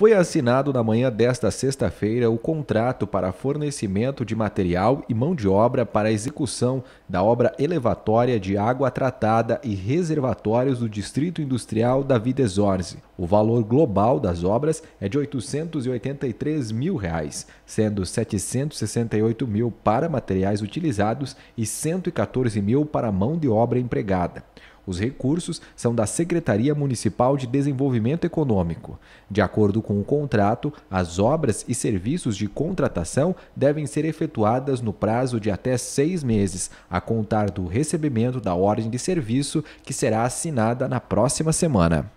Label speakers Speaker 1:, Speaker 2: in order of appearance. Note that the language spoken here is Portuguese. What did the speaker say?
Speaker 1: foi assinado na manhã desta sexta-feira o contrato para fornecimento de material e mão de obra para a execução da obra elevatória de água tratada e reservatórios do Distrito Industrial da Videsorze. O valor global das obras é de R$ 883 mil, reais, sendo R$ 768 mil para materiais utilizados e R$ 114 mil para mão de obra empregada. Os recursos são da Secretaria Municipal de Desenvolvimento Econômico. De acordo com o contrato, as obras e serviços de contratação devem ser efetuadas no prazo de até seis meses, a contar do recebimento da ordem de serviço, que será assinada na próxima semana.